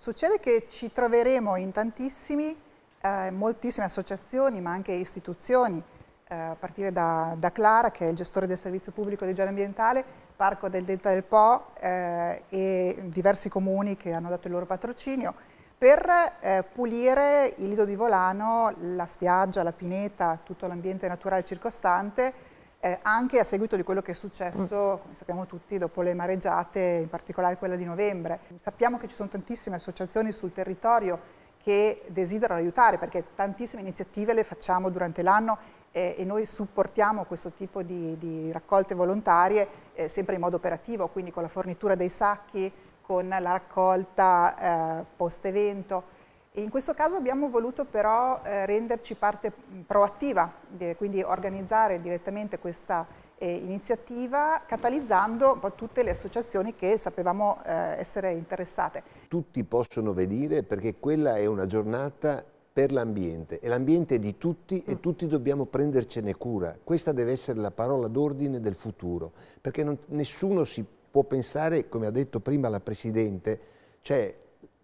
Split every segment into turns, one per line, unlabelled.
Succede che ci troveremo in tantissimi, eh, moltissime associazioni, ma anche istituzioni, eh, a partire da, da, Clara, che è il gestore del servizio pubblico di igiene ambientale, Parco del Delta del Po eh, e diversi comuni che hanno dato il loro patrocinio, per eh, pulire il lido di Volano, la spiaggia, la pineta, tutto l'ambiente naturale circostante, eh, anche a seguito di quello che è successo, mm. come sappiamo tutti, dopo le mareggiate, in particolare quella di novembre. Sappiamo che ci sono tantissime associazioni sul territorio che desiderano aiutare, perché tantissime iniziative le facciamo durante l'anno eh, e noi supportiamo questo tipo di, di raccolte volontarie eh, sempre in modo operativo, quindi con la fornitura dei sacchi, con la raccolta eh, post-evento in questo caso abbiamo voluto però eh, renderci parte proattiva, eh, quindi organizzare direttamente questa eh, iniziativa catalizzando un po' tutte le associazioni che sapevamo eh, essere interessate.
Tutti possono venire perché quella è una giornata per l'ambiente e l'ambiente è di tutti e mm. tutti dobbiamo prendercene cura. Questa deve essere la parola d'ordine del futuro perché non, nessuno si può pensare, come ha detto prima la Presidente, cioè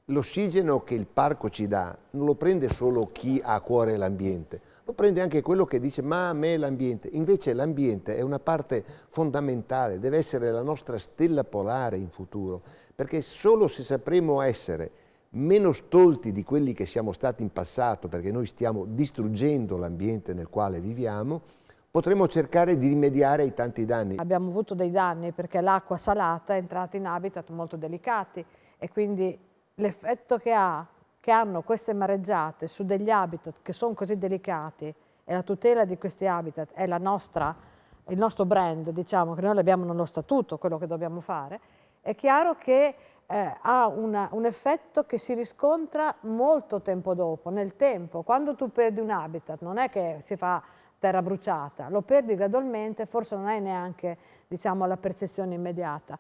l'ossigeno che il parco ci dà non lo prende solo chi ha a cuore l'ambiente, lo prende anche quello che dice ma a me l'ambiente. Invece l'ambiente è una parte fondamentale, deve essere la nostra stella polare in futuro, perché solo se sapremo essere meno stolti di quelli che siamo stati in passato, perché noi stiamo distruggendo l'ambiente nel quale viviamo, potremo cercare di rimediare ai tanti danni. Abbiamo avuto
dei danni perché l'acqua salata è entrata in habitat molto delicati e quindi l'effetto che, ha, che hanno queste mareggiate su degli habitat che sono così delicati e la tutela di questi habitat è nostra, il nostro brand, diciamo, che noi abbiamo nello statuto, quello che dobbiamo fare, è chiaro che eh, ha una, un effetto che si riscontra molto tempo dopo, nel tempo. Quando tu perdi un habitat, non è che si fa terra bruciata, lo perdi gradualmente, forse non hai neanche diciamo, la percezione immediata.